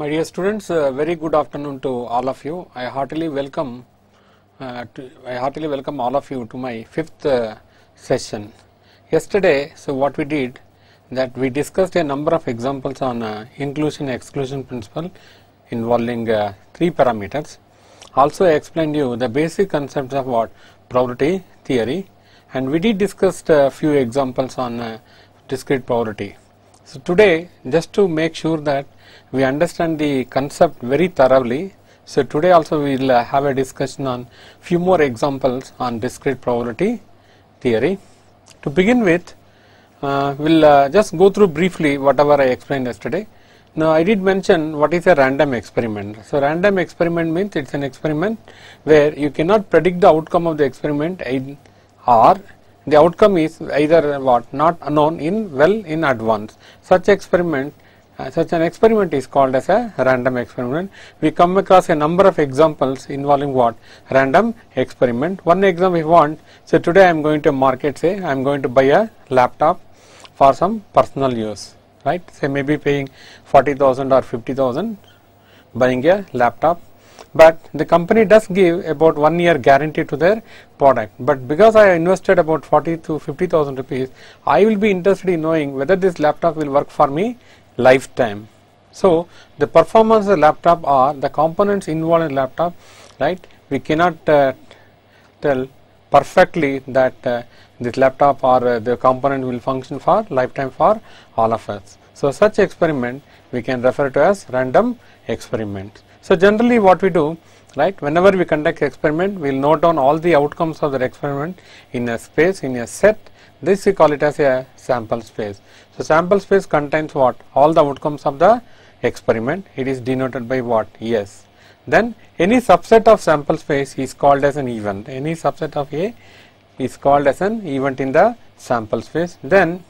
My dear students, uh, very good afternoon to all of you. I heartily welcome, uh, to, I heartily welcome all of you to my fifth uh, session. Yesterday, so what we did that we discussed a number of examples on uh, inclusion exclusion principle involving uh, three parameters. Also, I explained you the basic concepts of what probability theory, and we did discussed a few examples on uh, discrete probability. So today, just to make sure that we understand the concept very thoroughly. So today also we will have a discussion on few more examples on discrete probability theory. To begin with, uh, we'll uh, just go through briefly whatever I explained yesterday. Now I did mention what is a random experiment. So random experiment means it's an experiment where you cannot predict the outcome of the experiment or the outcome is either what not known in well in advance. Such experiment uh, such an experiment is called as a random experiment. We come across a number of examples involving what? Random experiment. One example if you want, so today I am going to market say I am going to buy a laptop for some personal use, right. Say maybe paying 40,000 or 50,000 buying a laptop but the company does give about one year guarantee to their product but because I invested about 40 to 50,000 rupees I will be interested in knowing whether this laptop will work for me lifetime. So, the performance of the laptop or the components involved in laptop right we cannot uh, tell perfectly that uh, this laptop or uh, the component will function for lifetime for all of us. So, such experiment we can refer to as random experiment. So, generally what we do right whenever we conduct experiment we will note down all the outcomes of the experiment in a space in a set this we call it as a sample space. The sample space contains what? All the outcomes of the experiment. It is denoted by what? Yes. Then any subset of sample space is called as an event. Any subset of A is called as an event in the sample space. Then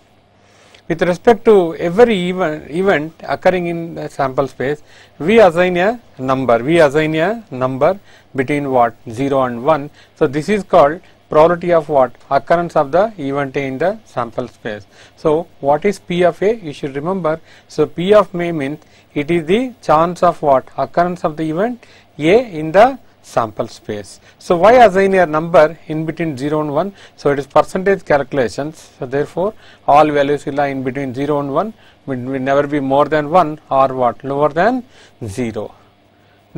with respect to every event, event occurring in the sample space, we assign a number. We assign a number between what? 0 and 1. So this is called probability of what occurrence of the event A in the sample space. So what is P of A you should remember. So P of A means it is the chance of what occurrence of the event A in the sample space. So why assign a number in between 0 and 1? So it is percentage calculations. So therefore all values will lie in between 0 and 1 will never be more than 1 or what lower than 0.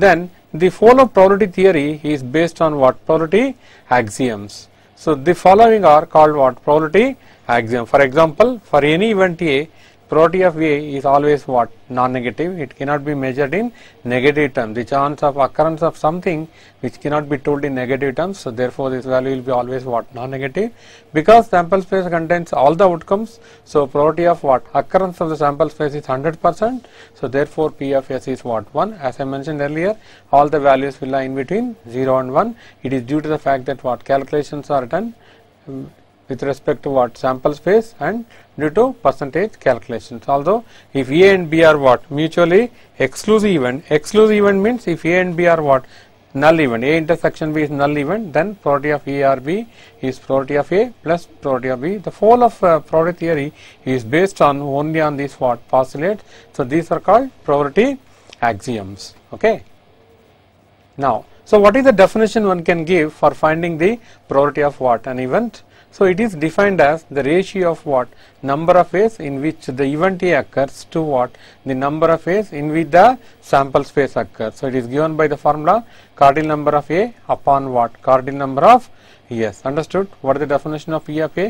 Then the fall of probability theory is based on what probability axioms. So the following are called what probability axiom. For example, for any event A, probability of A is always what? Non-negative. It cannot be measured in negative terms. The chance of occurrence of something which cannot be told in negative terms. So therefore, this value will be always what? Non-negative. Because sample space contains all the outcomes. So probability of what? Occurrence of the sample space is 100%. So therefore, P of S is what? 1. As I mentioned earlier, all the values will lie in between 0 and 1. It is due to the fact that what? Calculations are done with respect to what sample space and due to percentage calculations. Although if A and B are what mutually exclusive event, exclusive event means if A and B are what null event, A intersection B is null event, then probability of A or B is probability of A plus probability of B. The whole of uh, probability theory is based on only on these what postulate. So these are called probability axioms. Okay. Now, so what is the definition one can give for finding the probability of what an event? So it is defined as the ratio of what number of ways in which the event A occurs to what the number of ways in which the sample space occurs. So it is given by the formula cardinal number of A upon what cardinal number of yes understood what is the definition of E of A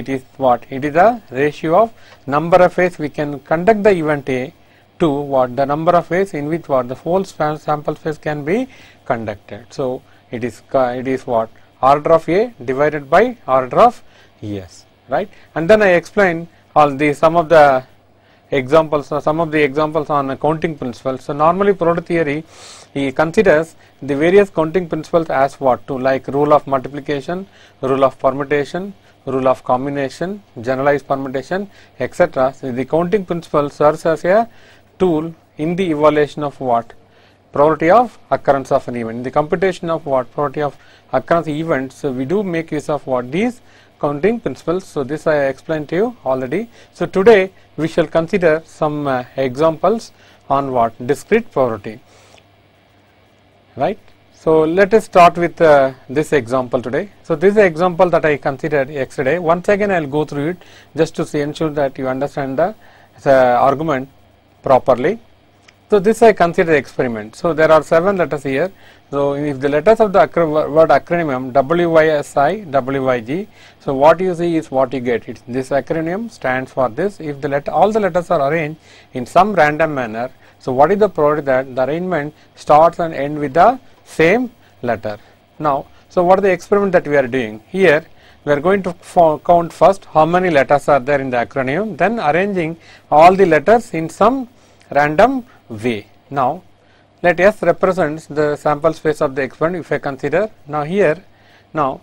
it is what it is the ratio of number of ways we can conduct the event A to what the number of ways in which what the whole sample space can be conducted. So it is it is what order of A divided by order of ES right and then I explain all the some of the examples or uh, some of the examples on counting principles. So normally product theory he considers the various counting principles as what to like rule of multiplication, rule of permutation, rule of combination, generalized permutation etc. So the counting principle serves as a tool in the evaluation of what probability of occurrence of an event. In the computation of what probability of occurrence events, so we do make use of what these counting principles. So this I explained to you already. So today we shall consider some uh, examples on what discrete probability, right? So let us start with uh, this example today. So this example that I considered yesterday. Once again I will go through it just to see, ensure that you understand the, the argument properly. So, this I consider the experiment. So, there are 7 letters here. So, if the letters of the acro word acronym WYSI, WYG, so what you see is what you get. It's this acronym stands for this. If the let all the letters are arranged in some random manner, so what is the probability that the arrangement starts and end with the same letter. Now, so what are the experiment that we are doing? Here, we are going to count first how many letters are there in the acronym, then arranging all the letters in some random way. Now let S represents the sample space of the experiment if I consider now here now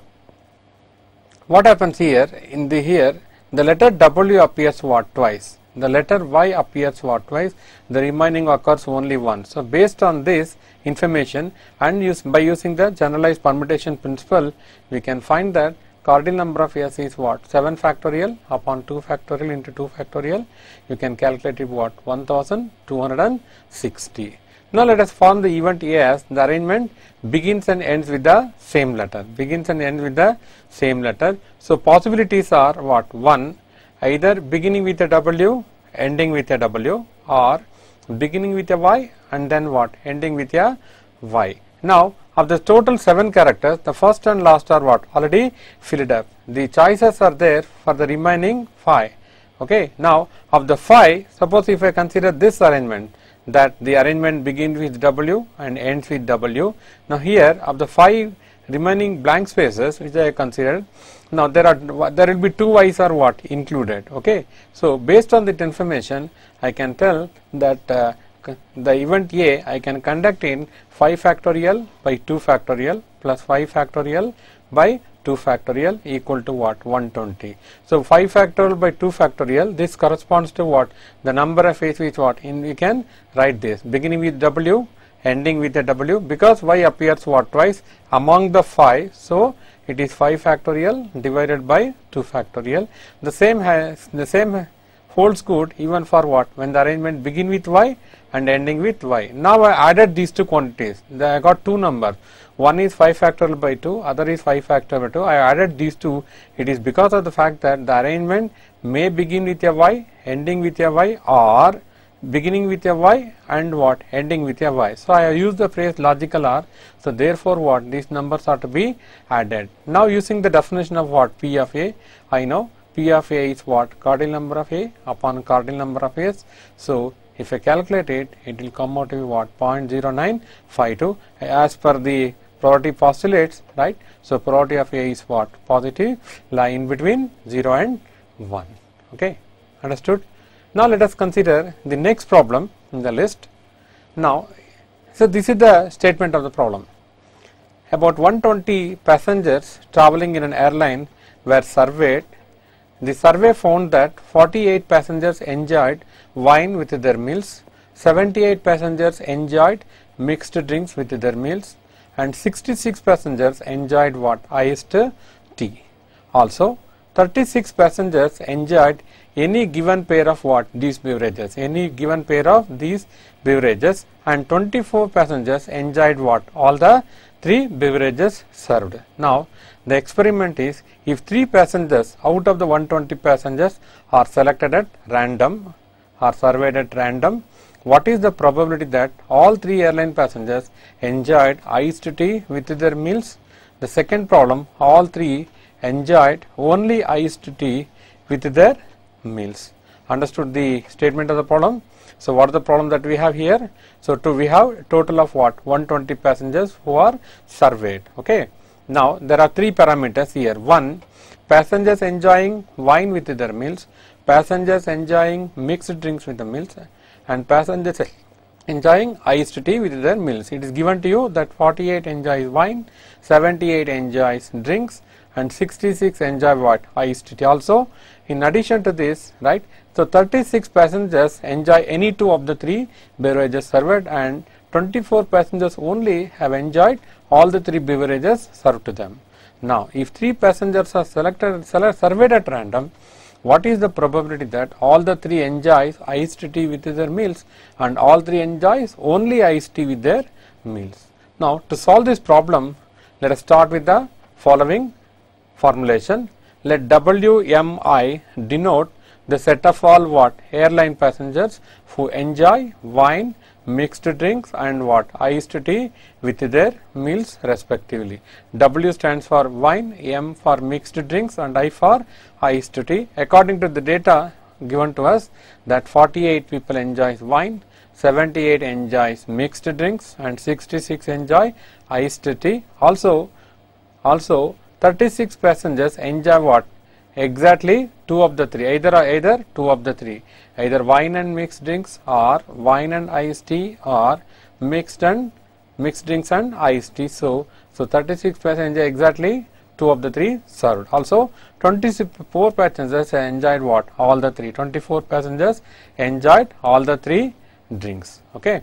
what happens here in the here the letter W appears what twice the letter Y appears what twice the remaining occurs only once. So based on this information and use, by using the generalized permutation principle we can find that cardinal number of years is what 7 factorial upon 2 factorial into 2 factorial you can calculate it what 1260 now let us form the event as the arrangement begins and ends with the same letter begins and ends with the same letter so possibilities are what one either beginning with a w ending with a w or beginning with a y and then what ending with a y now of the total 7 characters, the first and last are what? Already filled up. The choices are there for the remaining 5. Okay. Now, of the 5, suppose if I consider this arrangement, that the arrangement begins with W and ends with W. Now, here of the 5 remaining blank spaces which I considered, now there are there will be two y's or what included. Okay. So, based on that information, I can tell that uh, the event A I can conduct in 5 factorial by 2 factorial plus 5 factorial by 2 factorial equal to what 120. So 5 factorial by 2 factorial this corresponds to what the number of H is what in we can write this beginning with W ending with a W because Y appears what twice among the 5 so it is 5 factorial divided by 2 factorial the same has the same holds good even for what when the arrangement begin with y and ending with y. Now I added these two quantities. I got two numbers. One is 5 factorial by 2, other is 5 factorial by 2. I added these two. It is because of the fact that the arrangement may begin with a y, ending with a y or beginning with a y and what ending with a y. So I use the phrase logical R. So therefore what these numbers are to be added. Now using the definition of what P of A, I know P of A is what? Cardinal number of A upon cardinal number of S. So, if I calculate it, it will come out to be what? 0.0952 as per the probability postulates, right? So, probability of A is what? Positive, lie in between 0 and 1. Okay, understood? Now, let us consider the next problem in the list. Now, so this is the statement of the problem. About 120 passengers traveling in an airline were surveyed the survey found that 48 passengers enjoyed wine with their meals, 78 passengers enjoyed mixed drinks with their meals, and 66 passengers enjoyed what? Iced tea. Also, 36 passengers enjoyed any given pair of what? These beverages, any given pair of these beverages, and 24 passengers enjoyed what? All the three beverages served. Now, the experiment is if 3 passengers out of the 120 passengers are selected at random or surveyed at random, what is the probability that all 3 airline passengers enjoyed iced tea with their meals? The second problem, all 3 enjoyed only iced tea with their meals. Understood the statement of the problem? So what is the problem that we have here? So to, we have total of what? 120 passengers who are surveyed. Okay. Now there are three parameters here. One, passengers enjoying wine with their meals, passengers enjoying mixed drinks with the meals and passengers enjoying iced tea with their meals. It is given to you that 48 enjoys wine, 78 enjoys drinks and 66 enjoy what? Iced tea also. In addition to this, right, so 36 passengers enjoy any two of the three beverages served and 24 passengers only have enjoyed all the three beverages served to them. Now, if three passengers are selected, surveyed at random, what is the probability that all the three enjoys iced tea with their meals and all three enjoys only iced tea with their meals. Now, to solve this problem, let us start with the following formulation. Let WMI denote the set of all what airline passengers who enjoy wine mixed drinks and what iced tea with their meals respectively. W stands for wine, M for mixed drinks and I for iced tea. According to the data given to us that 48 people enjoys wine, 78 enjoys mixed drinks and 66 enjoy iced tea. Also, also 36 passengers enjoy what exactly two of the three either either two of the three either wine and mixed drinks or wine and iced tea or mixed and mixed drinks and iced tea so so 36 passengers exactly two of the three served also 24 passengers enjoyed what all the three 24 passengers enjoyed all the three drinks okay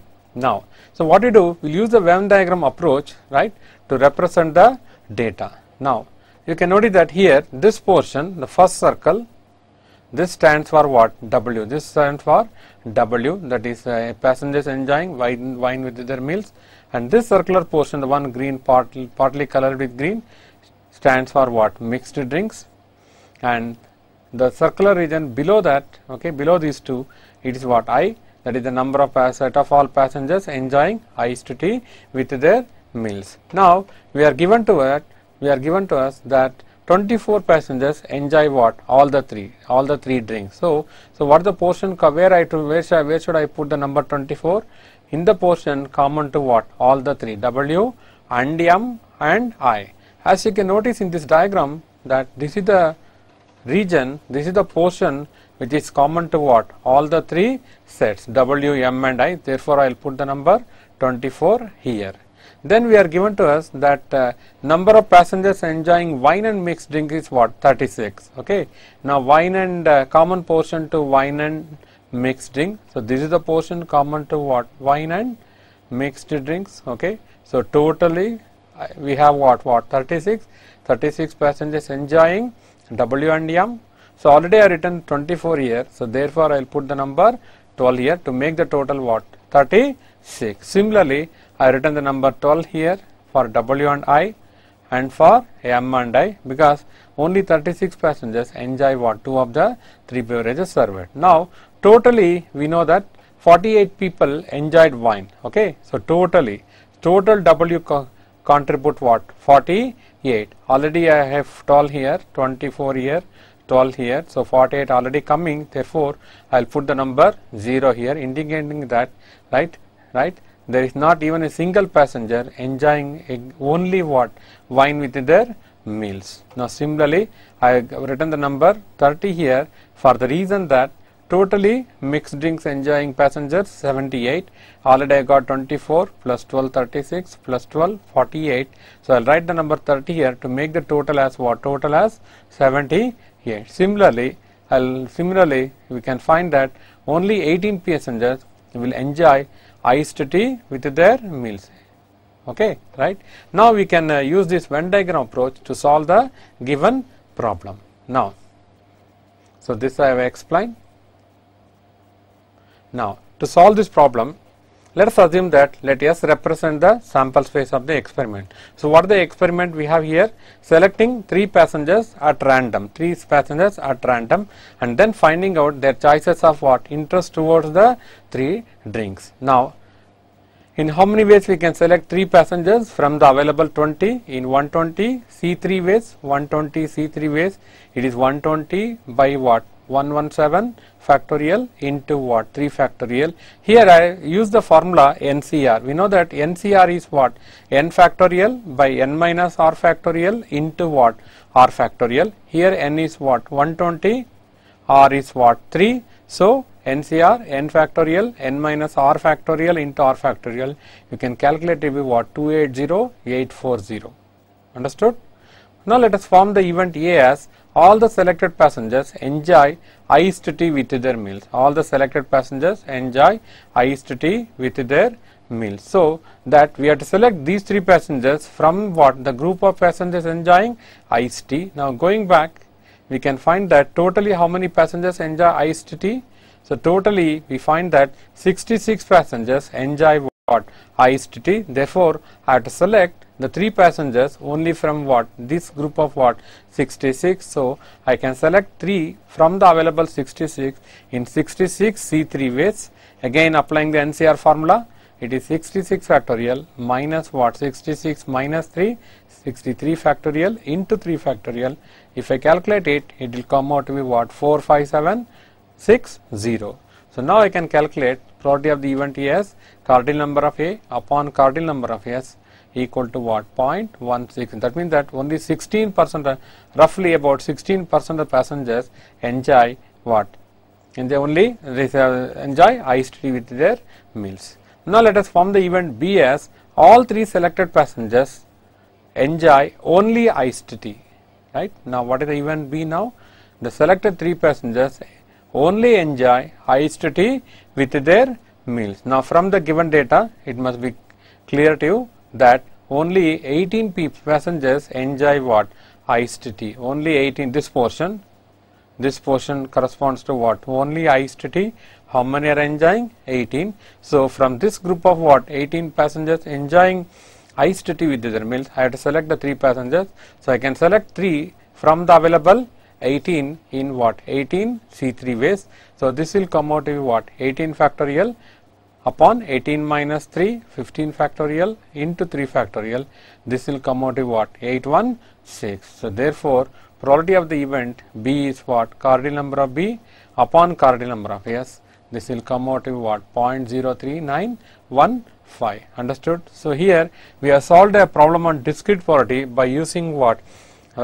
now so what we do we'll use the venn diagram approach right to represent the data now you can notice that here this portion, the first circle, this stands for what? W. This stands for W that is uh, passengers enjoying wine, wine with their meals and this circular portion, the one green partly, partly colored with green stands for what? Mixed drinks and the circular region below that, okay, below these two it is what? I that is the number of set of all passengers enjoying iced tea with their meals. Now, we are given to that we are given to us that 24 passengers enjoy what all the three all the three drinks so so what the portion where i to where should I, where should i put the number 24 in the portion common to what all the three w and m and i as you can notice in this diagram that this is the region this is the portion which is common to what all the three sets w m and i therefore i will put the number 24 here then we are given to us that uh, number of passengers enjoying wine and mixed drink is what 36. Okay. Now wine and uh, common portion to wine and mixed drink. So this is the portion common to what wine and mixed drinks. Okay. So totally uh, we have what what 36, 36 passengers enjoying W and M. So already I written 24 here. So therefore I will put the number 12 here to make the total what 36. Similarly I written the number 12 here for W and I and for M and I because only 36 passengers enjoy what two of the three beverages served. Now totally we know that 48 people enjoyed wine okay so totally total W co contribute what 48 already I have 12 here 24 here 12 here so 48 already coming therefore I'll put the number 0 here indicating that right right there is not even a single passenger enjoying only what wine with their meals. Now similarly, I have written the number 30 here for the reason that totally mixed drinks enjoying passengers 78 already I got 24 plus 12 36 plus 12 48 so I'll write the number 30 here to make the total as what total as 78 similarly I'll similarly we can find that only 18 passengers will enjoy iced tea with their meals okay right now we can uh, use this venn diagram approach to solve the given problem now so this I have explained now to solve this problem let us assume that let S represent the sample space of the experiment. So what the experiment we have here? Selecting 3 passengers at random, 3 passengers at random and then finding out their choices of what? Interest towards the 3 drinks. Now in how many ways we can select 3 passengers from the available 20 in 120 C3 ways, 120 C3 ways, it is 120 by what? 117 factorial into what 3 factorial here I use the formula NCR we know that NCR is what n factorial by n minus r factorial into what r factorial here n is what 120 r is what 3 so NCR n factorial n minus r factorial into r factorial you can calculate it will be what 280840 understood now let us form the event A as all the selected passengers enjoy iced tea with their meals. All the selected passengers enjoy iced tea with their meals. So, that we have to select these three passengers from what the group of passengers enjoying iced tea. Now, going back we can find that totally how many passengers enjoy iced tea. So, totally we find that 66 passengers enjoy what iced tea. Therefore, I have to select the three passengers only from what this group of what 66 so I can select 3 from the available 66 in 66 C3 ways again applying the NCR formula it is 66 factorial minus what 66 minus 3 63 factorial into 3 factorial if I calculate it it will come out to be what 45760. so now I can calculate probability of the event as cardinal number of A upon cardinal number of S equal to what 0.16 that means that only 16 percent uh, roughly about 16 percent of passengers enjoy what and they only enjoy ice tea with their meals. Now let us form the event B as all three selected passengers enjoy only iced tea right. Now what is the event B now the selected three passengers only enjoy iced tea with their meals. Now from the given data it must be clear to you that only 18 passengers enjoy what? Iced tea. Only 18, this portion, this portion corresponds to what? Only iced tea. How many are enjoying? 18. So, from this group of what? 18 passengers enjoying iced tea with their meals, I have to select the 3 passengers. So, I can select 3 from the available 18 in what? 18 C3 ways. So, this will come out to be what? 18 factorial upon 18 minus 3, 15 factorial into 3 factorial. This will come out to what? 816. So, therefore, probability of the event B is what? Cardinal number of B upon cardinal number of S. This will come out to what? 0.03915. Understood? So, here we have solved a problem on discrete probability by using what?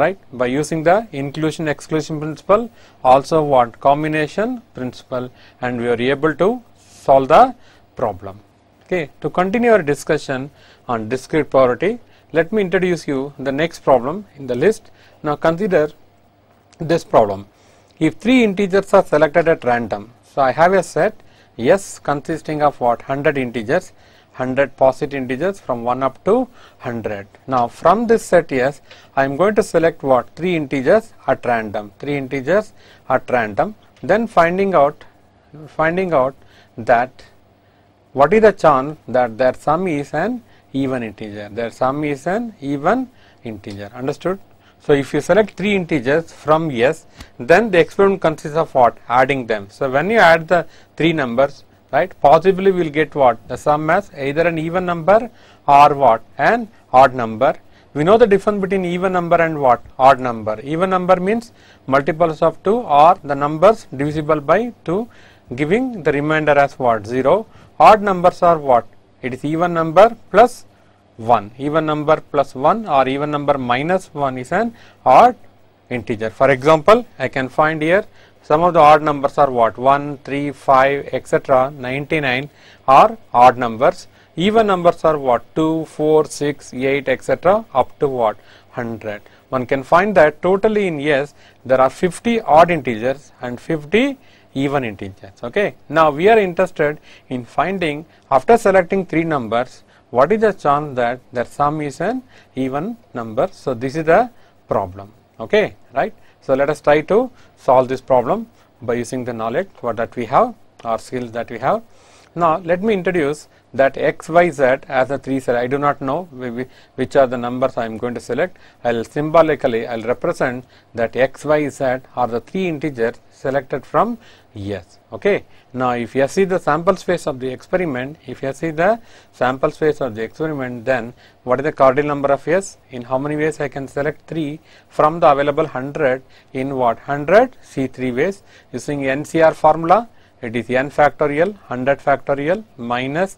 right by using the inclusion exclusion principle also what combination principle and we are able to solve the problem. Okay. To continue our discussion on discrete priority, let me introduce you the next problem in the list. Now consider this problem. If three integers are selected at random, so I have a set S consisting of what 100 integers, 100 positive integers from 1 up to 100. Now from this set S, I am going to select what 3 integers at random, 3 integers at random, then finding out, finding out that what is the chance that their sum is an even integer, their sum is an even integer, understood? So, if you select 3 integers from S, then the experiment consists of what? Adding them. So, when you add the 3 numbers, right, possibly we will get what? The sum as either an even number or what? An odd number. We know the difference between even number and what? Odd number. Even number means multiples of 2 or the numbers divisible by 2 giving the remainder as what? 0 Odd numbers are what? It is even number plus 1. Even number plus 1 or even number minus 1 is an odd integer. For example, I can find here some of the odd numbers are what 1, 3, 5, etc. 99 are odd numbers. Even numbers are what 2, 4, 6, 8, etc. up to what 100. One can find that totally in yes there are 50 odd integers and 50 even integers. Okay. Now we are interested in finding after selecting three numbers what is the chance that their sum is an even number. So this is the problem. Okay, right. So let us try to solve this problem by using the knowledge what that we have or skills that we have. Now let me introduce that x, y, z as a 3 cell. I do not know which are the numbers I am going to select. I will symbolically, I will represent that x, y, z are the 3 integers selected from S. Okay. Now, if you see the sample space of the experiment, if you see the sample space of the experiment, then what is the cardinal number of S? In how many ways I can select 3 from the available 100 in what? 100 C3 ways using NCR formula it is n factorial 100 factorial minus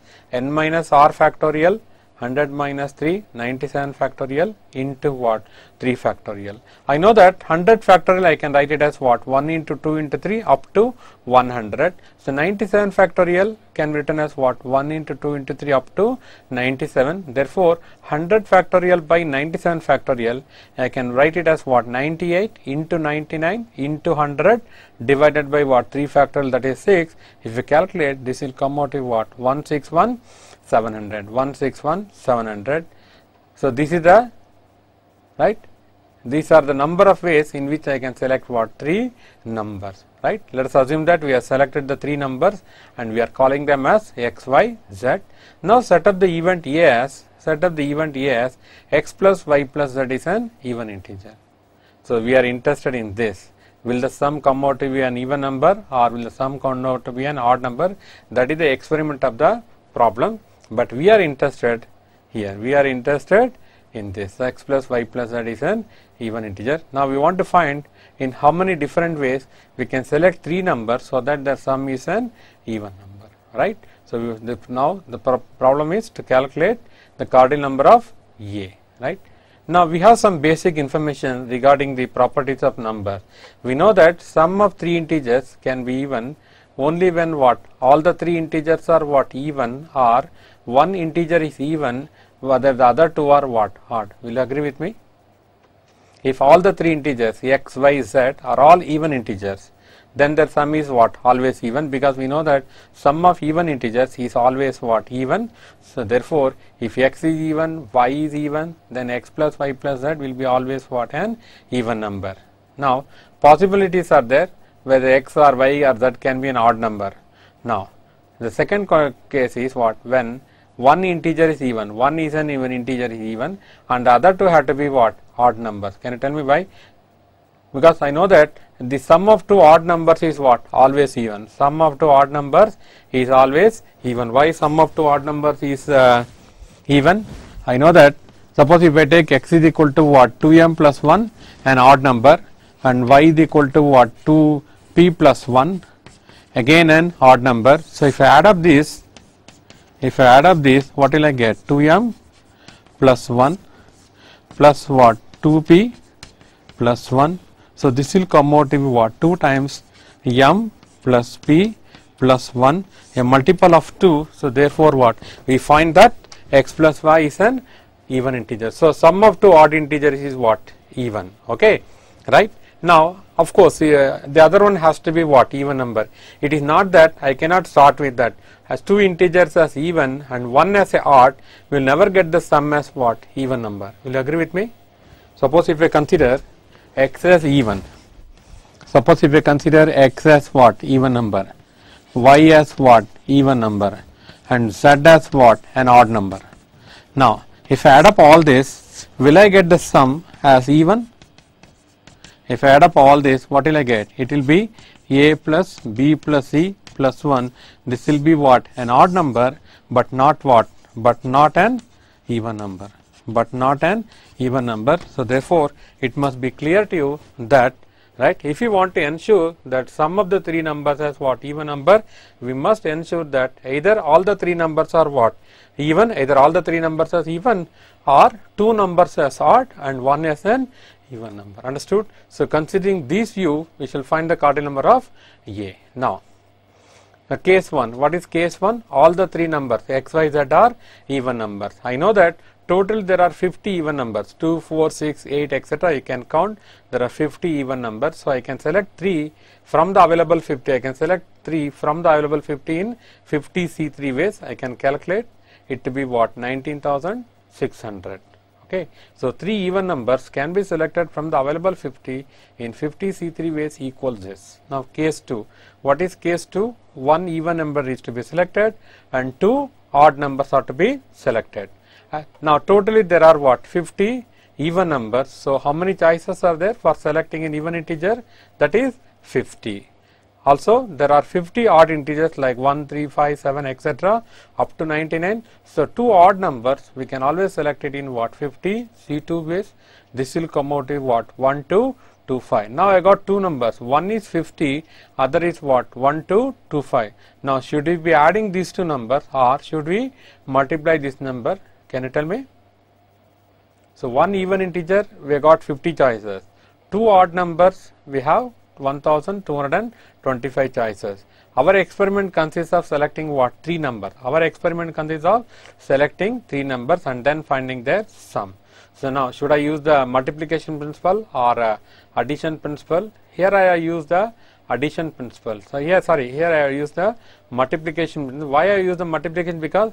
n minus r factorial 100 minus 3, 97 factorial into what? 3 factorial. I know that 100 factorial I can write it as what? 1 into 2 into 3 up to 100. So, 97 factorial can be written as what? 1 into 2 into 3 up to 97. Therefore, 100 factorial by 97 factorial I can write it as what? 98 into 99 into 100 divided by what? 3 factorial that is 6. If we calculate this will come out to what? 161 700 161 700 so this is the right these are the number of ways in which I can select what three numbers right let us assume that we have selected the three numbers and we are calling them as x y z now set up the event as set up the event as x plus y plus z is an even integer so we are interested in this will the sum come out to be an even number or will the sum come out to be an odd number that is the experiment of the problem but we are interested here we are interested in this x plus y plus z is an even integer. Now we want to find in how many different ways we can select three numbers so that the sum is an even number right. So we, now the pro problem is to calculate the cardinal number of a right. Now we have some basic information regarding the properties of number. We know that sum of three integers can be even only when what all the three integers are what even or one integer is even whether the other two are what? Odd. Will you agree with me? If all the three integers x, y, z are all even integers, then their sum is what? Always even because we know that sum of even integers is always what? Even. So therefore, if x is even, y is even, then x plus y plus z will be always what? An even number. Now, possibilities are there whether x or y or z can be an odd number. Now, the second case is what? When one integer is even, one is an even integer is even and the other two have to be what? Odd numbers. Can you tell me why? Because I know that the sum of two odd numbers is what? Always even. Sum of two odd numbers is always even. Why sum of two odd numbers is uh, even? I know that suppose if I take x is equal to what? 2m plus 1 an odd number and y is equal to what? 2p plus 1 again an odd number. So if I add up these if I add up these, what will I get? 2m plus 1 plus what? 2p plus 1. So, this will come out to be what? 2 times m plus p plus 1, a multiple of 2. So, therefore, what? We find that x plus y is an even integer. So, sum of two odd integers is what? Even, okay, right. Now, of course, uh, the other one has to be what? Even number. It is not that I cannot start with that. As two integers as even and one as a odd, we will never get the sum as what? Even number. Will you agree with me? Suppose if we consider x as even. Suppose if we consider x as what? Even number. y as what? Even number. And z as what? An odd number. Now, if I add up all this, will I get the sum as even if I add up all this, what will I get? It will be A plus B plus C plus 1. This will be what? An odd number, but not what? But not an even number. But not an even number. So, therefore, it must be clear to you that right if you want to ensure that sum of the three numbers has what even number we must ensure that either all the three numbers are what even either all the three numbers as even or two numbers as odd and one as an even number understood. So, considering this view we shall find the cardinal number of A. Now, now case 1 what is case 1 all the 3 numbers x y z are even numbers. I know that total there are 50 even numbers 2, 4, 6, 8 etc. You can count there are 50 even numbers. So, I can select 3 from the available 50 I can select 3 from the available 50 in 50 C3 ways I can calculate it to be what 19,600. Okay. So, 3 even numbers can be selected from the available 50 in 50 C3 ways equals this. Now, case 2, what is case 2? 1 even number is to be selected and 2 odd numbers are to be selected. Uh, now, totally there are what 50 even numbers. So, how many choices are there for selecting an even integer? That is 50. Also, there are 50 odd integers like 1, 3, 5, 7, etc. up to 99. So, two odd numbers, we can always select it in what 50, C2 base. This will come out to what 1, 2, 2, 5. Now, I got two numbers. One is 50, other is what 1, 2, 2, 5. Now, should we be adding these two numbers or should we multiply this number? Can you tell me? So, one even integer, we got 50 choices. Two odd numbers, we have 1225 choices. Our experiment consists of selecting what? 3 numbers. Our experiment consists of selecting 3 numbers and then finding their sum. So now should I use the multiplication principle or uh, addition principle? Here I use the addition principle. So here sorry here I use the multiplication principle. Why I use the multiplication because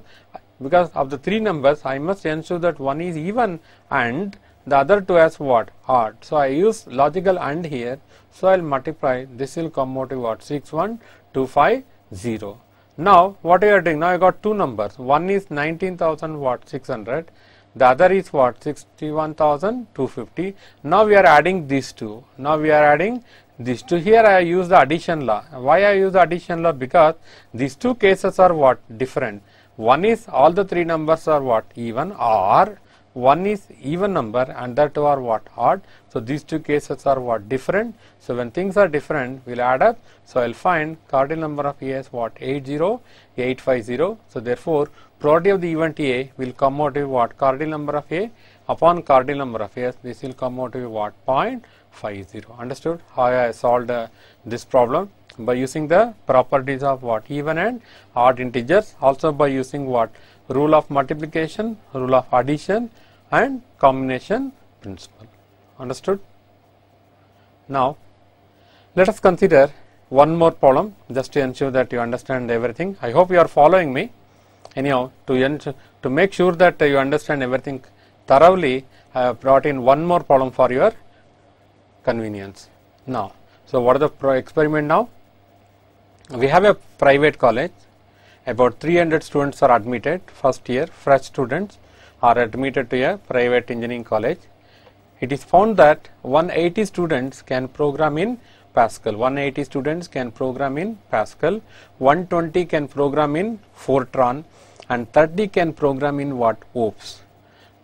because of the 3 numbers I must ensure that one is even and the other two as what odd so I use logical AND here so I'll multiply this will come out to what 61250 now what you are doing now I got two numbers one is 19,000 what 600 the other is what 61,250 now we are adding these two now we are adding these two here I use the addition law why I use the addition law because these two cases are what different one is all the three numbers are what even or one is even number and that two are what odd so these two cases are what different so when things are different we'll add up so i'll find cardinal number of a is what 80850 so therefore probability of the event a will come out to be what cardinal number of a upon cardinal number of a this will come out to be what 0.50 understood how i solved uh, this problem by using the properties of what even and odd integers also by using what rule of multiplication rule of addition and combination principle. Understood? Now, let us consider one more problem just to ensure that you understand everything. I hope you are following me. Anyhow, to, to make sure that you understand everything thoroughly, I have brought in one more problem for your convenience. Now, so what is the experiment now? We have a private college. About 300 students are admitted, first year, fresh students are admitted to a private engineering college. It is found that 180 students can program in Pascal, 180 students can program in Pascal, 120 can program in Fortran and 30 can program in what OOPS.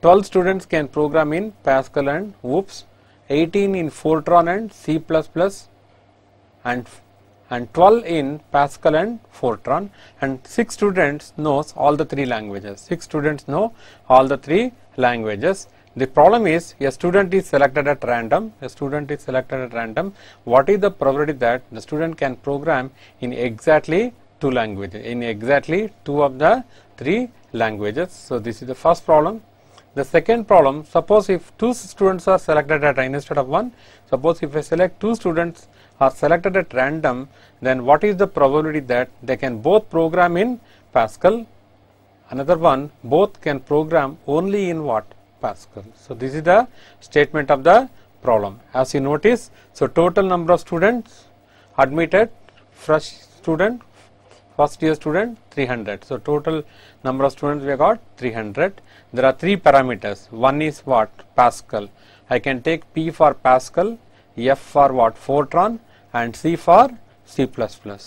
12 students can program in Pascal and OOPS, 18 in Fortran and C++ and and 12 in Pascal and Fortran and 6 students knows all the three languages. 6 students know all the three languages. The problem is a student is selected at random, a student is selected at random. What is the probability that the student can program in exactly two languages, in exactly two of the three languages. So, this is the first problem. The second problem, suppose if two students are selected at instead of one, suppose if I select two students are selected at random, then what is the probability that they can both program in Pascal? Another one, both can program only in what? Pascal. So, this is the statement of the problem. As you notice, so total number of students admitted, fresh student, first year student 300. So, total number of students we got 300. There are three parameters. One is what? Pascal. I can take P for Pascal, F for what? Fortran and C for C++.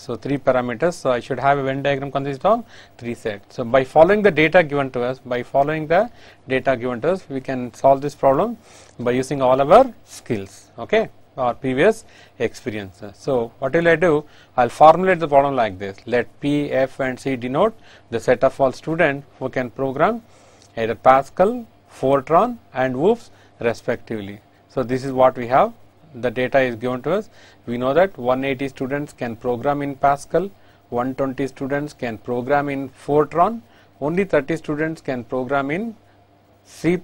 So, 3 parameters. So, I should have a Venn diagram consist of 3 sets. So, by following the data given to us, by following the data given to us, we can solve this problem by using all our skills, okay, or previous experiences. So, what will I do? I will formulate the problem like this. Let P, F and C denote the set of all students who can program either Pascal, Fortran and Whoops respectively. So, this is what we have the data is given to us. We know that 180 students can program in Pascal, 120 students can program in Fortran, only 30 students can program in C++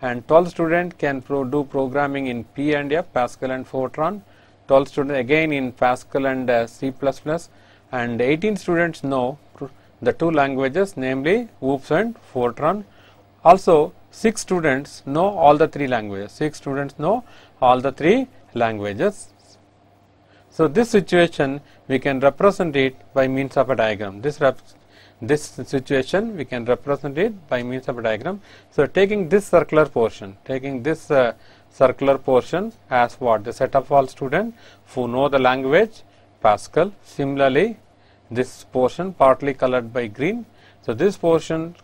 and 12 students can pro do programming in P and F, Pascal and Fortran, 12 students again in Pascal and uh, C++ and 18 students know the two languages namely OOPS and Fortran. Also 6 students know all the 3 languages, 6 students know all the 3 languages. So, this situation we can represent it by means of a diagram. This this situation we can represent it by means of a diagram. So, taking this circular portion, taking this uh, circular portion as what the set of all students who know the language Pascal. Similarly, this portion partly colored by green. So, this portion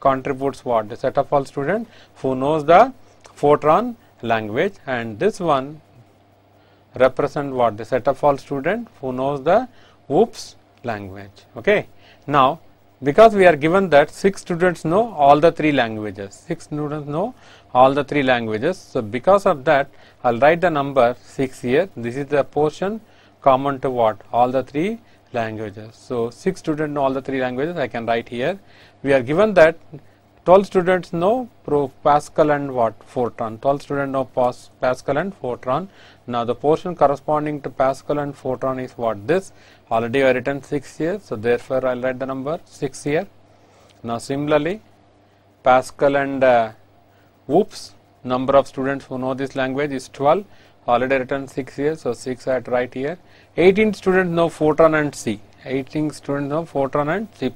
contributes what? The set of all student who knows the Fortran language and this one represent what? The set of all student who knows the OOPS language. Okay. Now, because we are given that 6 students know all the 3 languages, 6 students know all the 3 languages. So, because of that I will write the number 6 here, this is the portion common to what? All the 3 languages. So, 6 students know all the 3 languages I can write here we are given that 12 students know Pascal and what Fortran. 12 students know Pascal and Fortran. Now, the portion corresponding to Pascal and Fortran is what this already I written 6 here. So, therefore, I will write the number 6 here. Now, similarly Pascal and uh, whoops number of students who know this language is 12 already written 6 here. So, 6 at right here. 18 students know Fortran and C. 18 students know Fortran and C++.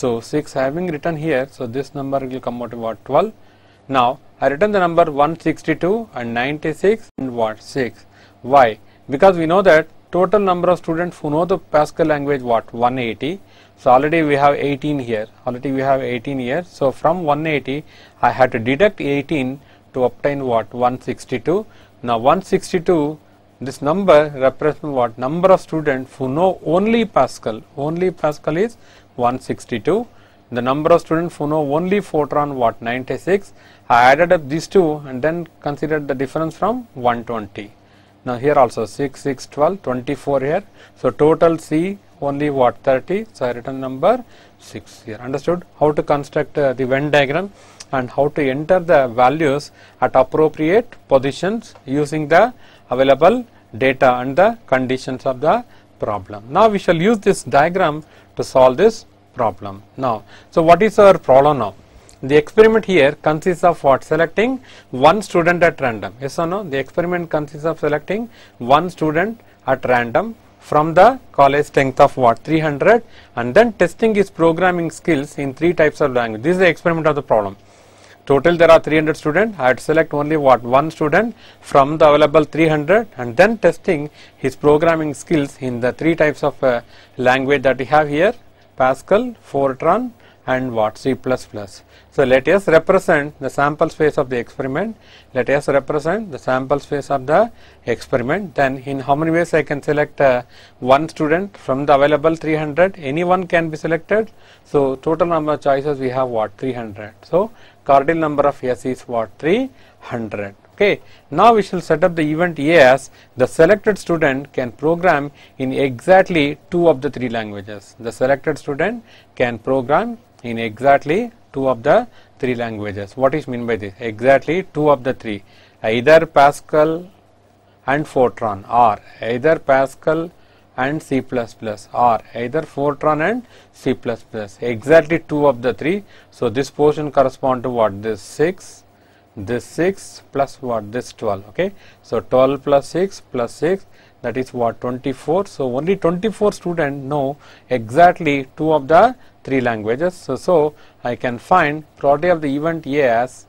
So 6 having written here, so this number will come out to what 12. Now I written the number 162 and 96 and what 6. Why? Because we know that total number of students who know the Pascal language what 180. So already we have 18 here. Already we have 18 here. So from 180 I had to deduct 18 to obtain what 162. Now 162 this number represents what number of students who know only Pascal. Only Pascal is 162. The number of students who know only Fortran what 96. I added up these two and then considered the difference from 120. Now here also 6, 6, 12, 24 here. So total C only what 30. So I written number 6 here. Understood how to construct uh, the Venn diagram and how to enter the values at appropriate positions using the available data and the conditions of the problem. Now we shall use this diagram to solve this problem. Now, so what is our problem now? The experiment here consists of what? Selecting one student at random. Yes or no? The experiment consists of selecting one student at random from the college strength of what? 300 and then testing his programming skills in three types of language. This is the experiment of the problem. Total there are 300 students. I had select only what one student from the available 300 and then testing his programming skills in the three types of uh, language that we have here Pascal, Fortran and what C++. So, let us represent the sample space of the experiment, let us represent the sample space of the experiment, then in how many ways I can select uh, one student from the available 300, any one can be selected. So, total number of choices we have what 300. So, cardinal number of S is what 300. Okay. Now, we shall set up the event as the selected student can program in exactly two of the three languages. The selected student can program in exactly two of the three languages. What is mean by this? Exactly two of the three, either Pascal and Fortran or either Pascal and C++ or either Fortran and C++. Exactly two of the three. So, this portion correspond to what? This 6, this 6 plus what? This 12. Okay. So, 12 plus 6 plus 6 that is what 24. So, only 24 students know exactly two of the three languages. So, so I can find probability of the event A as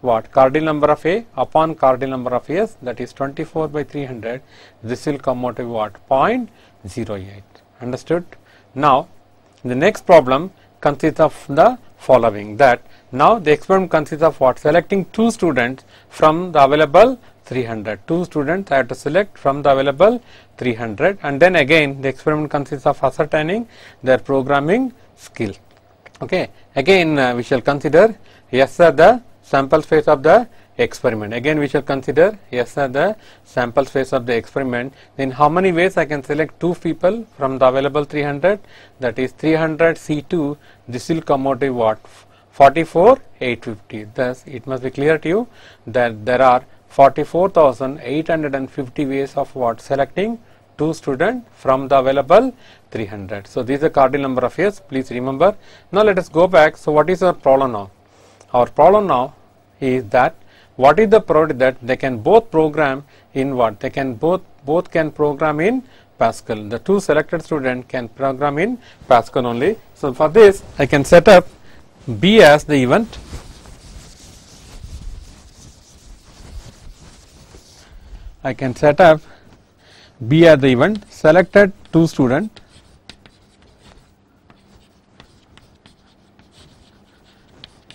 what cardinal number of A upon cardinal number of S that is 24 by 300 this will come out to be what 0.08 understood. Now the next problem consists of the following that now the experiment consists of what selecting two students from the available 302 students. I have to select from the available 300 and then again the experiment consists of ascertaining their programming skill. Okay. Again uh, we shall consider yes sir the sample phase of the experiment. Again we shall consider yes sir the sample phase of the experiment. Then how many ways I can select two people from the available 300 that is 300 C2 this will come out to what 44 850. Thus it must be clear to you that there are 44,850 ways of what selecting two student from the available 300. So, this is the cardinal number of years please remember. Now, let us go back. So, what is our problem now? Our problem now is that what is the product that they can both program in what? They can both both can program in Pascal. The two selected student can program in Pascal only. So, for this I can set up B as the event I can set up B as the event selected two student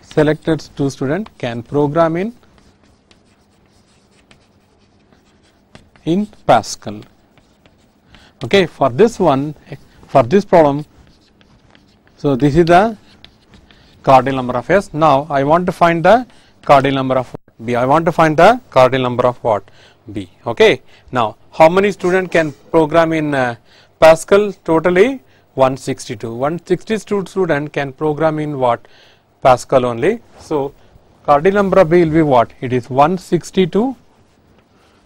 selected two student can program in in Pascal. Okay, for this one for this problem so this is the cardinal number of S. Now I want to find the cardinal number of B. I want to find the cardinal number of what? B. Okay. Now, how many student can program in uh, Pascal? Totally 162. 162 student can program in what? Pascal only. So, cardinal number of B will be what? It is 162,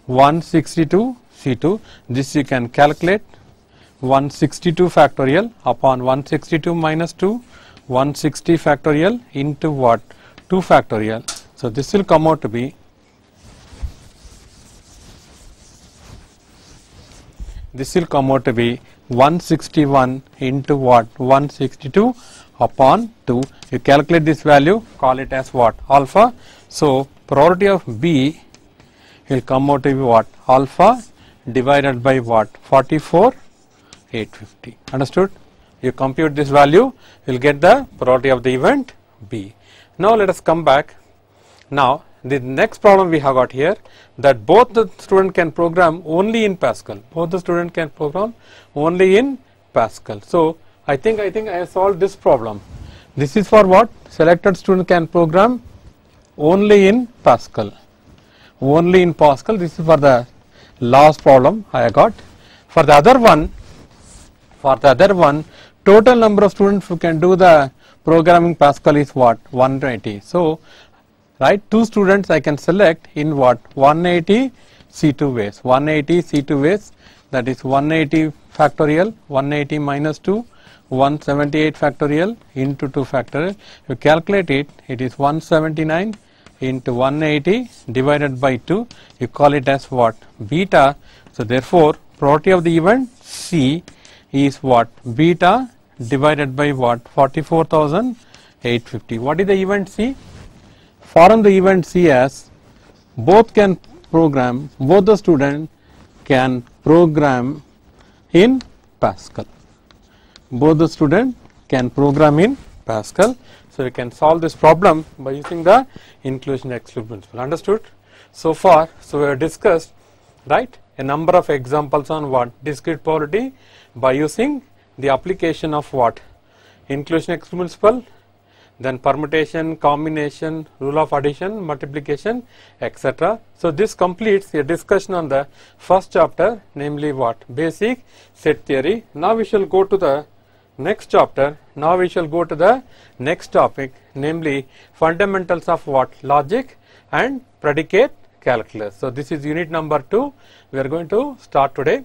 162 C2. This you can calculate 162 factorial upon 162 minus 2, 160 factorial into what? 2 factorial. So, this will come out to be this will come out to be 161 into what 162 upon 2 you calculate this value call it as what alpha so probability of B will come out to be what alpha divided by what 44 850 understood you compute this value you will get the probability of the event B now let us come back now the next problem we have got here that both the student can program only in Pascal. Both the student can program only in Pascal. So I think I think I solved this problem. This is for what? Selected student can program only in Pascal. Only in Pascal. This is for the last problem I got. For the other one, for the other one, total number of students who can do the programming Pascal is what? 120. So right. Two students I can select in what 180 C2 ways, 180 C2 ways that is 180 factorial, 180 minus 2, 178 factorial into 2 factorial. You calculate it, it is 179 into 180 divided by 2. You call it as what? Beta. So therefore, probability of the event C is what? Beta divided by what? 44,850. What is the event C? From the event CS both can program both the student can program in Pascal both the student can program in Pascal. So, we can solve this problem by using the inclusion exclusion principle understood. So far, so we have discussed right a number of examples on what discrete poverty by using the application of what inclusion exclusion principle then permutation, combination, rule of addition, multiplication, etc. So, this completes a discussion on the first chapter, namely what? Basic set theory. Now, we shall go to the next chapter. Now, we shall go to the next topic, namely fundamentals of what? Logic and predicate calculus. So, this is unit number 2. We are going to start today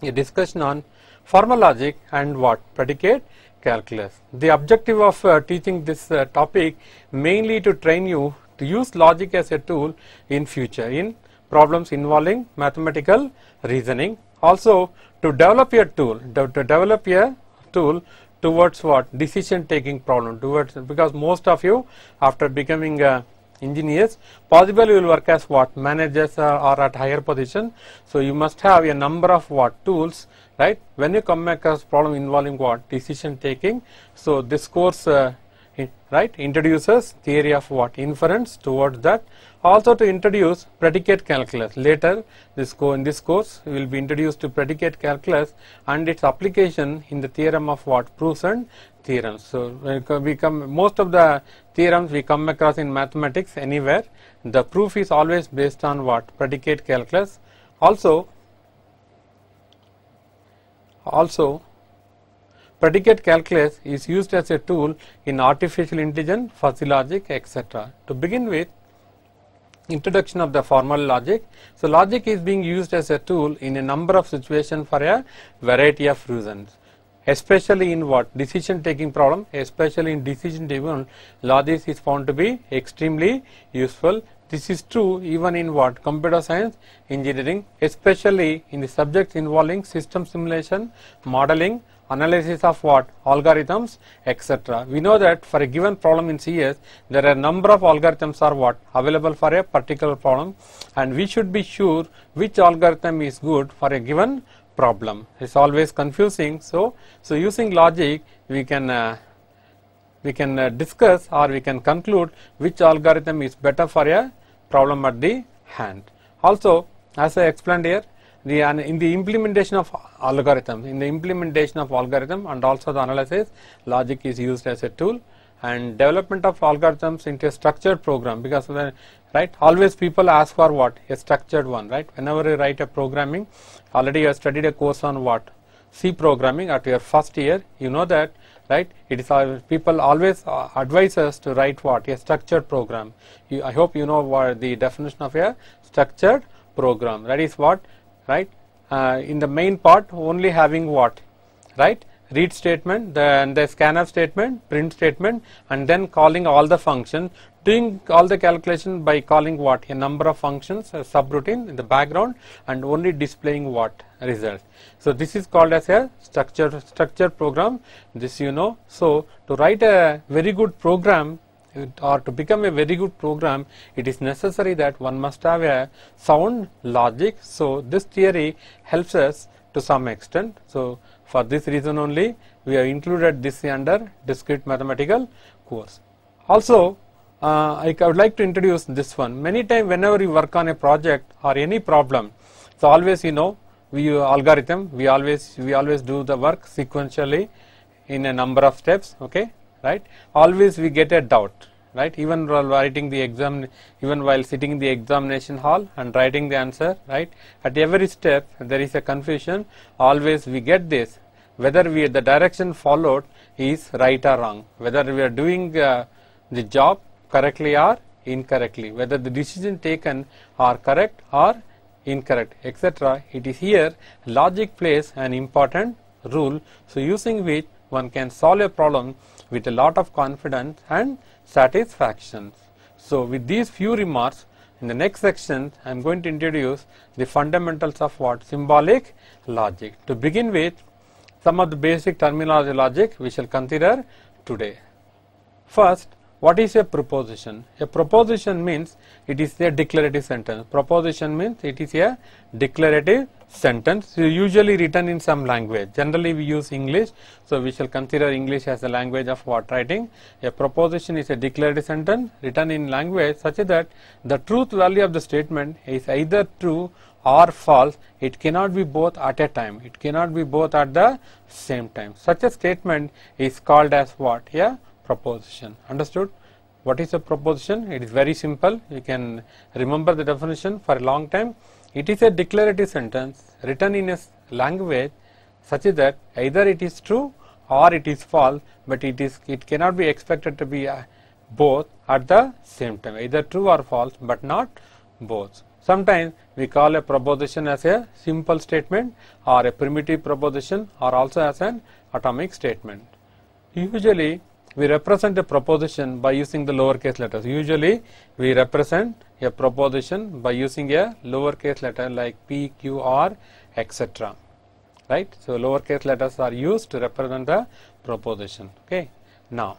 a discussion on formal logic and what? Predicate calculus. The objective of uh, teaching this uh, topic mainly to train you to use logic as a tool in future in problems involving mathematical reasoning. Also to develop your tool, to develop your tool towards what decision taking problem towards because most of you after becoming uh, engineers possibly you will work as what managers or, uh, or at higher position. So you must have a number of what tools right. When you come across problem involving what decision taking, so this course uh, right introduces theory of what inference towards that also to introduce predicate calculus later this go in this course will be introduced to predicate calculus and its application in the theorem of what proofs and theorems so we come most of the theorems we come across in mathematics anywhere the proof is always based on what predicate calculus also also predicate calculus is used as a tool in artificial intelligence, fuzzy logic etc. To begin with introduction of the formal logic. So logic is being used as a tool in a number of situations for a variety of reasons especially in what decision taking problem especially in decision driven logic is found to be extremely useful this is true even in what computer science, engineering, especially in the subjects involving system simulation, modeling, analysis of what algorithms etc. We know that for a given problem in CS there are number of algorithms are what available for a particular problem and we should be sure which algorithm is good for a given problem. It's always confusing so so using logic we can uh, we can uh, discuss or we can conclude which algorithm is better for a problem at the hand. Also as I explained here the in the implementation of algorithm, in the implementation of algorithm and also the analysis logic is used as a tool and development of algorithms into a structured program because the right always people ask for what a structured one right whenever you write a programming already you have studied a course on what C programming at your first year you know that right. It is our people always uh, advise us to write what a structured program. You, I hope you know what the definition of a structured program. That is what, right? Uh, in the main part, only having what, right? Read statement, then the scanner statement, print statement, and then calling all the function doing all the calculation by calling what a number of functions a subroutine in the background and only displaying what result. So this is called as a structure structure program this you know. So to write a very good program or to become a very good program it is necessary that one must have a sound logic. So this theory helps us to some extent. So for this reason only we have included this under discrete mathematical course. Also uh, I, I would like to introduce this one. Many times whenever you work on a project or any problem, so always you know we uh, algorithm, we always, we always do the work sequentially in a number of steps, okay, right. Always we get a doubt, right, even while writing the exam, even while sitting in the examination hall and writing the answer, right. At every step there is a confusion, always we get this, whether we the direction followed is right or wrong, whether we are doing uh, the job correctly or incorrectly, whether the decision taken are correct or incorrect etc. It is here logic plays an important rule, so using which one can solve a problem with a lot of confidence and satisfaction. So with these few remarks, in the next section, I am going to introduce the fundamentals of what symbolic logic. To begin with, some of the basic terminology logic we shall consider today. First, what is a proposition? A proposition means it is a declarative sentence. Proposition means it is a declarative sentence usually written in some language. Generally we use English, so we shall consider English as a language of what writing. A proposition is a declarative sentence written in language such that the truth value of the statement is either true or false. It cannot be both at a time. It cannot be both at the same time. Such a statement is called as what? Yeah? proposition understood what is a proposition it is very simple you can remember the definition for a long time it is a declarative sentence written in a language such that either it is true or it is false but it is it cannot be expected to be uh, both at the same time either true or false but not both sometimes we call a proposition as a simple statement or a primitive proposition or also as an atomic statement usually we represent a proposition by using the lowercase letters. Usually, we represent a proposition by using a lowercase letter like P, Q, R, etc. Right? So, lowercase letters are used to represent the proposition. Okay. Now,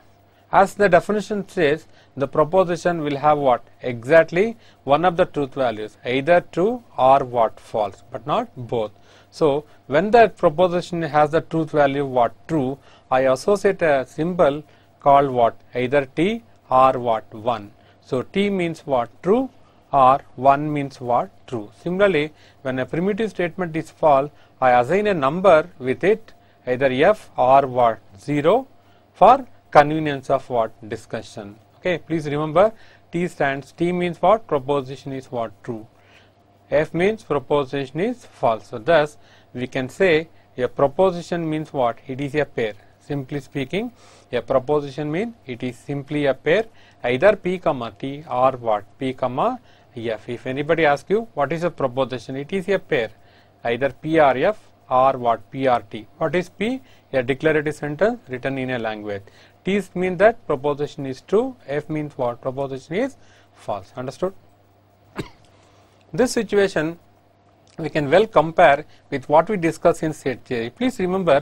as the definition says, the proposition will have what? Exactly one of the truth values, either true or what? False, but not both. So, when the proposition has the truth value what? True, I associate a symbol called what? Either T or what? 1. So, T means what? True or 1 means what? True. Similarly, when a primitive statement is false, I assign a number with it either F or what? 0 for convenience of what? Discussion. Okay, please remember T stands, T means what? Proposition is what? True. F means proposition is false. So, thus we can say a proposition means what? It is a pair simply speaking a proposition mean it is simply a pair either p comma t or what p comma f if anybody asks you what is a proposition it is a pair either p or f or what p or t what is p a declarative sentence written in a language t means that proposition is true f means what proposition is false understood this situation we can well compare with what we discussed in set theory please remember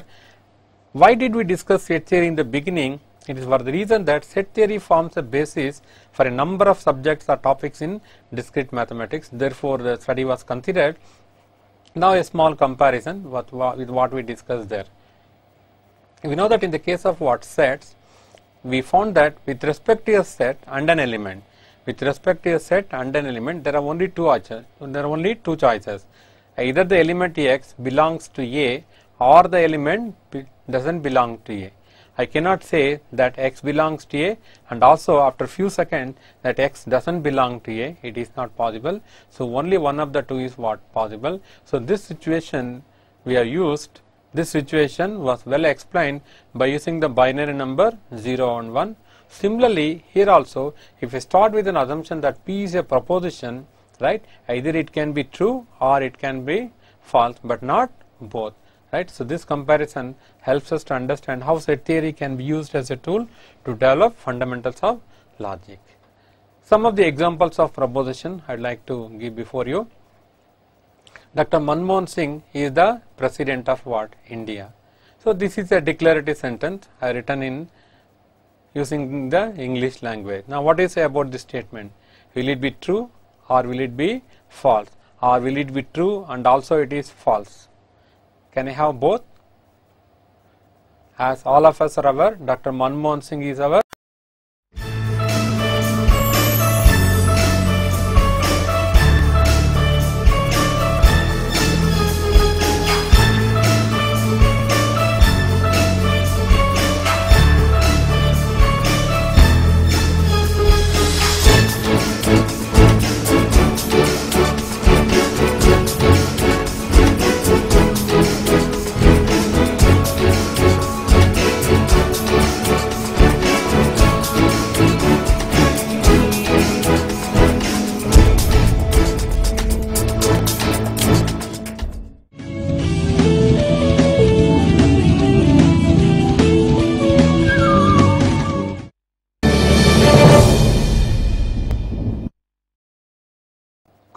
why did we discuss set theory in the beginning? It is for the reason that set theory forms a basis for a number of subjects or topics in discrete mathematics. Therefore, the study was considered. Now, a small comparison with what we discussed there. We know that in the case of what sets, we found that with respect to a set and an element, with respect to a set and an element, there are only two options. There are only two choices. Either the element x belongs to A or the element doesn't belong to A. I cannot say that x belongs to A and also after few seconds that x doesn't belong to A, it is not possible. So only one of the two is what possible. So this situation we have used, this situation was well explained by using the binary number 0 and 1. Similarly, here also if we start with an assumption that P is a proposition, right, either it can be true or it can be false but not both right. So, this comparison helps us to understand how set theory can be used as a tool to develop fundamentals of logic. Some of the examples of proposition I would like to give before you. Dr. Manmohan Singh is the president of what? India. So, this is a declarative sentence I uh, written in using the English language. Now, what say about this statement? Will it be true or will it be false or will it be true and also it is false? Can I have both? As all of us are aware, Dr. Manmohan Singh is our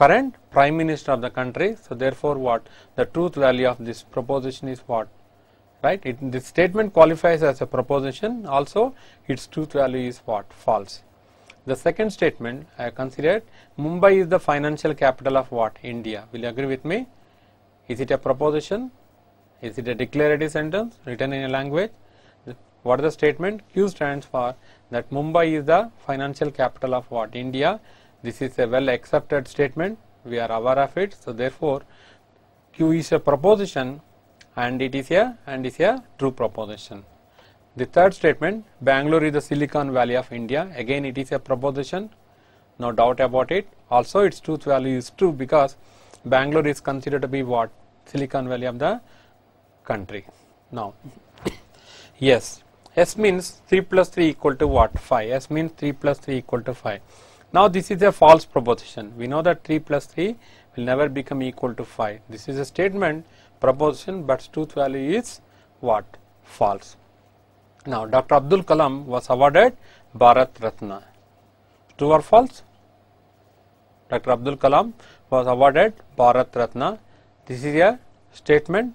current prime minister of the country. So, therefore, what the truth value of this proposition is what right it, this statement qualifies as a proposition also its truth value is what false. The second statement I considered Mumbai is the financial capital of what India will you agree with me is it a proposition is it a declarative sentence written in a language what is the statement Q stands for that Mumbai is the financial capital of what India this is a well accepted statement, we are aware of it. So, therefore, Q is a proposition and it is a and is a true proposition. The third statement, Bangalore is the Silicon Valley of India. Again, it is a proposition, no doubt about it. Also, its truth value is true because Bangalore is considered to be what Silicon Valley of the country. Now, yes, S means 3 plus 3 equal to what 5, S means 3 plus 3 equal to 5. Now this is a false proposition. We know that 3 plus 3 will never become equal to 5. This is a statement proposition but truth value is what? False. Now Dr. Abdul Kalam was awarded Bharat Ratna. True or false? Dr. Abdul Kalam was awarded Bharat Ratna. This is a statement.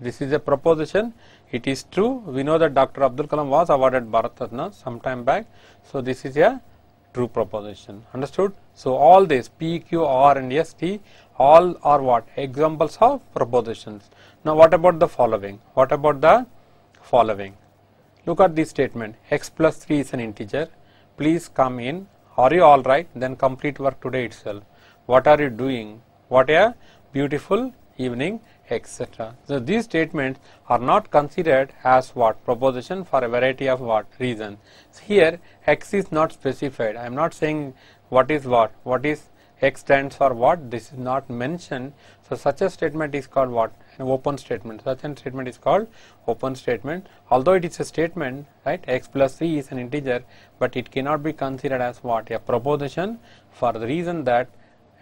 This is a proposition. It is true. We know that Dr. Abdul Kalam was awarded Bharat Ratna some time back. So this is a true proposition understood. So, all these P, Q, R and S, T all are what examples of propositions. Now, what about the following? What about the following? Look at this statement x plus 3 is an integer please come in are you alright then complete work today itself. What are you doing? What a beautiful evening etc. So, these statements are not considered as what proposition for a variety of what reason. So here x is not specified, I am not saying what is what, what is x stands for what, this is not mentioned. So, such a statement is called what? An open statement, such a statement is called open statement. Although it is a statement, right, x plus 3 is an integer, but it cannot be considered as what? A proposition for the reason that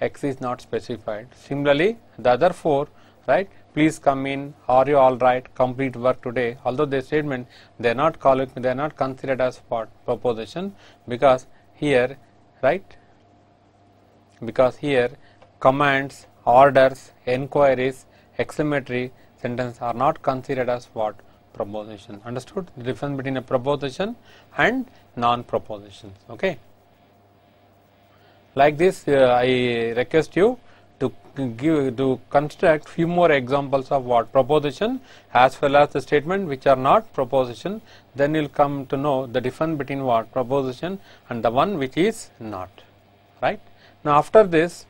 x is not specified. Similarly, the other four right please come in are you all right complete work today although the statement they are not called they are not considered as part proposition because here right because here commands orders inquiries exclamatory sentence are not considered as what proposition understood the difference between a proposition and non propositions okay like this uh, i request you give to construct few more examples of what proposition as well as the statement which are not proposition then you'll come to know the difference between what proposition and the one which is not right now after this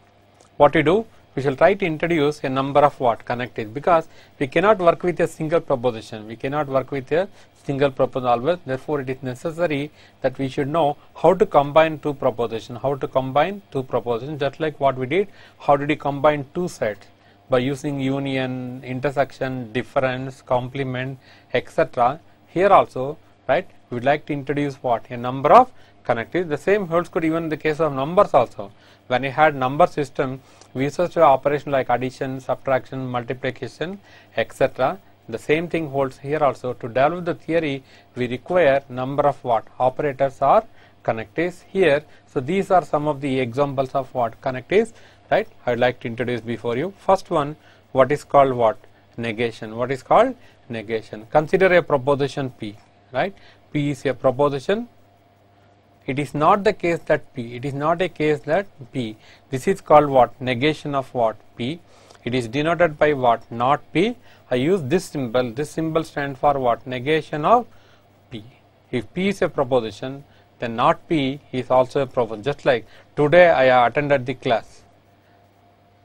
what you do we shall try to introduce a number of what connected because we cannot work with a single proposition we cannot work with a single proposition always therefore it is necessary that we should know how to combine two propositions how to combine two propositions just like what we did how did we combine two sets by using union intersection difference complement etc here also right we would like to introduce what a number of connectives the same holds good even in the case of numbers also when we had number system, we used to operation like addition, subtraction, multiplication, etc. The same thing holds here also. To develop the theory, we require number of what? Operators are connectives here. So these are some of the examples of what connectives, right? I would like to introduce before you. First one, what is called what? Negation. What is called? Negation. Consider a proposition P, right? P is a proposition it is not the case that P, it is not a case that P. This is called what? Negation of what? P. It is denoted by what? Not P. I use this symbol. This symbol stands for what? Negation of P. If P is a proposition, then not P is also a proposition. Just like today I attended the class,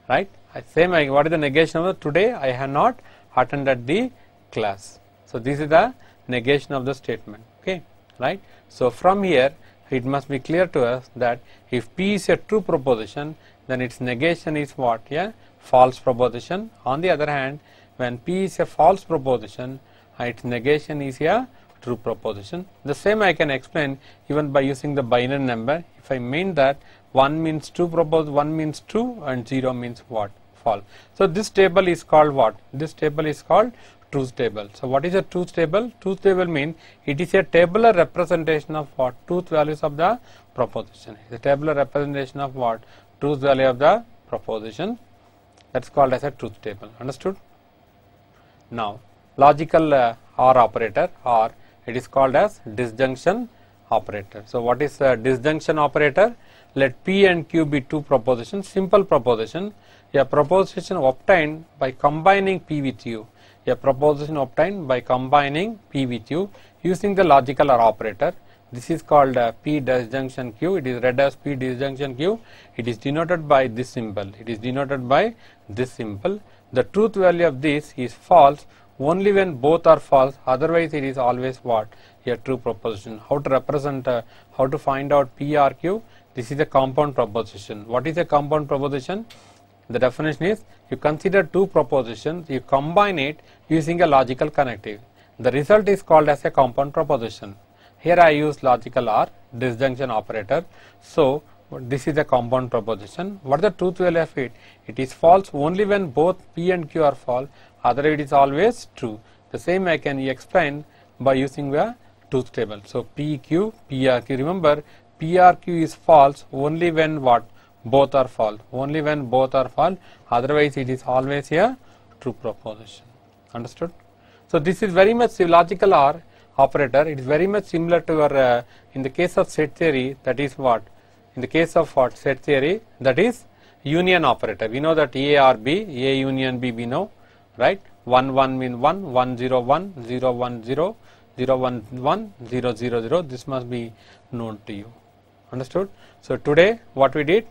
right? I same like what is the negation of the today I have not attended the class. So this is the negation of the statement, okay, right? So from here it must be clear to us that if P is a true proposition, then its negation is what? A yeah? false proposition. On the other hand, when P is a false proposition, uh, its negation is a true proposition. The same I can explain even by using the binary number. If I mean that 1 means true propose 1 means true and 0 means what? False. So, this table is called what? This table is called truth table. So what is a truth table? Truth table means it is a tabular representation of what? Truth values of the proposition. The tabular representation of what? Truth value of the proposition. That is called as a truth table. Understood? Now, logical uh, OR operator OR, it is called as disjunction operator. So what is a disjunction operator? Let P and Q be two propositions, simple proposition. A proposition obtained by combining P with U a proposition obtained by combining P with Q using the logical or operator. This is called P disjunction Q. It is read as P disjunction Q. It is denoted by this symbol. It is denoted by this symbol. The truth value of this is false only when both are false. Otherwise, it is always what a true proposition. How to represent? Uh, how to find out P or Q? This is a compound proposition. What is a compound proposition? The definition is you consider two propositions, you combine it using a logical connective. The result is called as a compound proposition. Here I use logical or disjunction operator. So, this is a compound proposition. What the truth value of it? It is false only when both P and Q are false, otherwise it is always true. The same I can explain by using a truth table. So, p q p r q. remember PRQ is false only when what? both are false only when both are false otherwise it is always a true proposition understood so this is very much logical or operator it is very much similar to our uh, in the case of set theory that is what in the case of what set theory that is union operator we know that a or b a union b we know right 1 1 mean 1 1 0 1 0 1 0 0 1 1 0 0 0 this must be known to you understood so today what we did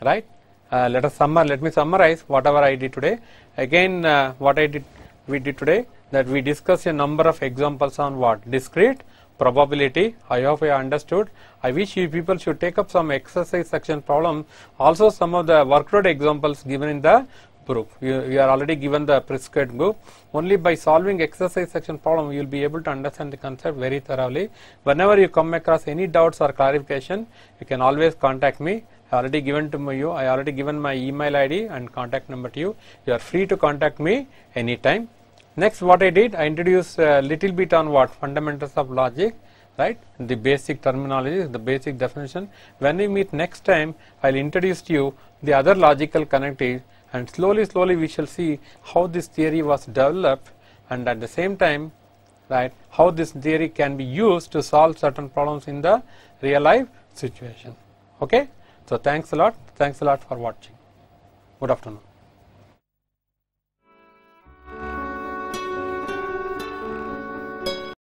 right. Uh, let us summar, let me summarize whatever I did today. Again, uh, what I did, we did today that we discussed a number of examples on what discrete probability. I hope you understood. I wish you people should take up some exercise section problem. Also, some of the workload examples given in the group. You, you are already given the prescribed group. Only by solving exercise section problem, you will be able to understand the concept very thoroughly. Whenever you come across any doubts or clarification, you can always contact me. I already given to you, I already given my email ID and contact number to you. You are free to contact me anytime. Next what I did, I introduced a little bit on what fundamentals of logic, right, the basic terminology, the basic definition. When we meet next time, I will introduce to you the other logical connectives and slowly slowly we shall see how this theory was developed and at the same time right how this theory can be used to solve certain problems in the real life situation okay so, thanks a lot, thanks a lot for watching. Good afternoon.